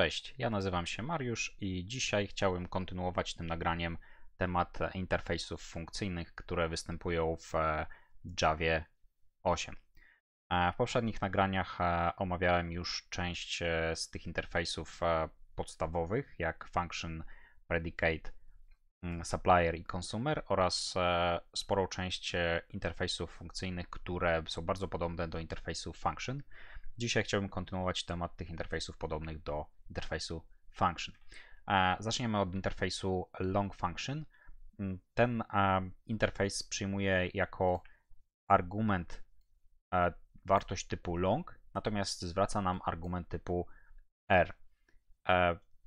Cześć, ja nazywam się Mariusz i dzisiaj chciałem kontynuować tym nagraniem temat interfejsów funkcyjnych, które występują w e, Javie 8. E, w poprzednich nagraniach e, omawiałem już część z tych interfejsów podstawowych, jak function, predicate, mm, supplier i consumer oraz sporą część interfejsów funkcyjnych, które są bardzo podobne do interfejsów function. Dzisiaj chciałbym kontynuować temat tych interfejsów podobnych do interfejsu function. E, zaczniemy od interfejsu long function. Mm, ten e, interfejs przyjmuje jako argument e, wartość typu long, natomiast zwraca nam argument typu r.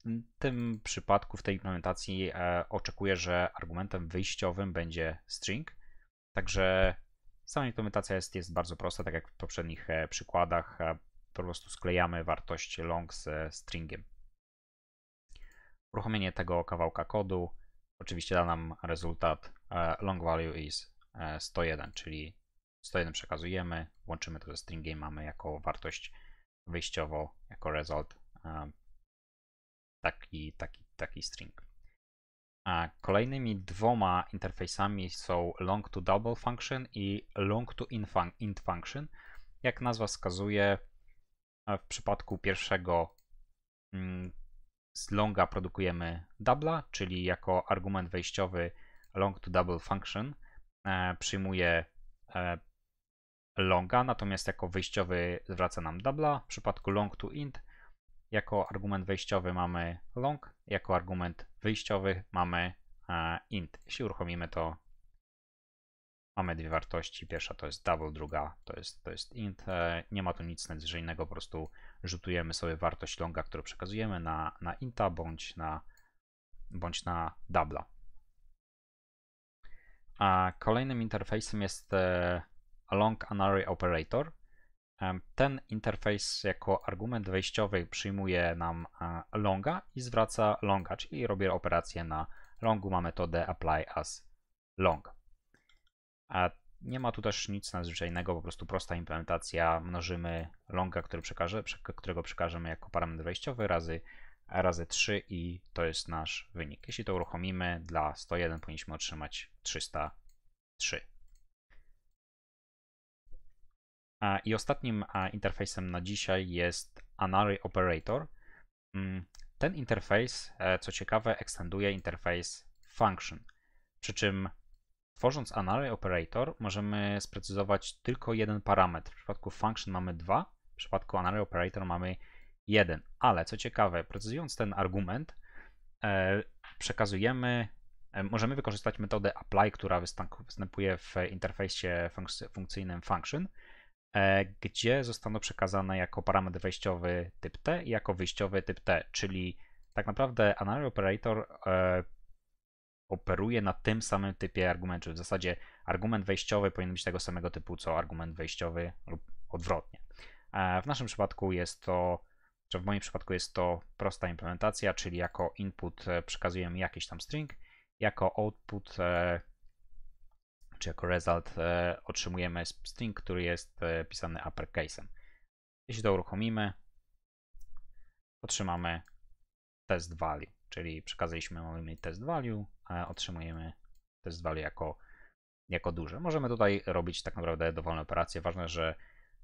W tym przypadku, w tej implementacji oczekuję, że argumentem wyjściowym będzie string, także sama implementacja jest, jest bardzo prosta, tak jak w poprzednich przykładach po prostu sklejamy wartość long ze stringiem. Uruchomienie tego kawałka kodu oczywiście da nam rezultat e, long value is 101, e, czyli 101 przekazujemy, łączymy to ze stringiem, mamy jako wartość wyjściowo, jako result e, taki, taki, taki string. Kolejnymi dwoma interfejsami są long to double function i long to int function. Jak nazwa wskazuje, w przypadku pierwszego mm, z longa produkujemy doubla, czyli jako argument wejściowy long to double function e, przyjmuje e, longa, natomiast jako wyjściowy zwraca nam doubla. W przypadku long to int jako argument wejściowy mamy long, jako argument wyjściowy mamy e, int. Jeśli uruchomimy to Mamy dwie wartości, pierwsza to jest double, druga to jest, to jest int. E, nie ma tu nic nadzwyczajnego, po prostu rzutujemy sobie wartość longa, którą przekazujemy na, na inta bądź na, bądź na double. A kolejnym interfejsem jest e, long array operator. E, ten interfejs jako argument wejściowy przyjmuje nam longa i zwraca longa, czyli robię operację na longu, ma metodę apply as long. A nie ma tu też nic nadzwyczajnego, po prostu prosta implementacja. Mnożymy longa, który przekaże, którego przekażemy jako parametr wejściowy, razy, razy 3 i to jest nasz wynik. Jeśli to uruchomimy, dla 101 powinniśmy otrzymać 303. I ostatnim interfejsem na dzisiaj jest Anary Operator. Mm, ten interfejs, e, co ciekawe, ekstenduje interfejs function, przy czym Tworząc Anary Operator możemy sprecyzować tylko jeden parametr. W przypadku function mamy dwa, w przypadku Anary Operator mamy jeden. Ale co ciekawe, precyzując ten argument, e, przekazujemy, e, możemy wykorzystać metodę apply, która występuje w interfejsie funkcyjnym function, e, gdzie zostaną przekazane jako parametr wejściowy typ T i jako wyjściowy typ T, czyli tak naprawdę Anary Operator operuje na tym samym typie argumentu. W zasadzie argument wejściowy powinien być tego samego typu co argument wejściowy lub odwrotnie. E, w naszym przypadku jest to, czy w moim przypadku jest to prosta implementacja, czyli jako input e, przekazujemy jakiś tam string, jako output e, czy jako result otrzymujemy string, który jest pisany uppercase'em. Jeśli to uruchomimy, otrzymamy test value czyli przekazaliśmy mamy test value, otrzymujemy test value jako, jako duże. Możemy tutaj robić tak naprawdę dowolne operacje. Ważne, że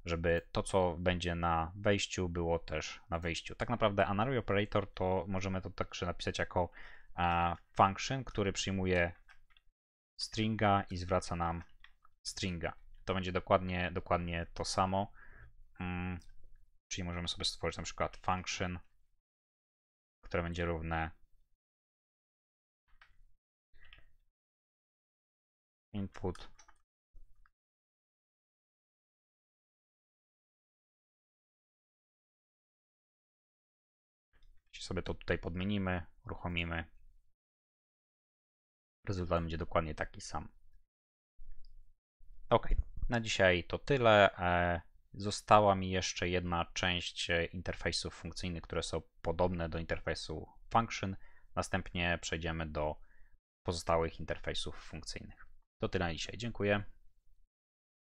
żeby to, co będzie na wejściu, było też na wyjściu. Tak naprawdę Anary Operator to możemy to także napisać jako function, który przyjmuje stringa i zwraca nam stringa. To będzie dokładnie, dokładnie to samo. Mm, czyli możemy sobie stworzyć na przykład function, które będzie równe input Jeśli sobie to tutaj podmienimy, uruchomimy, rezultat będzie dokładnie taki sam. Ok, na dzisiaj to tyle. E, została mi jeszcze jedna część e, interfejsów funkcyjnych, które są podobne do interfejsu function. Następnie przejdziemy do pozostałych interfejsów funkcyjnych. To tyle na dzisiaj. Dziękuję.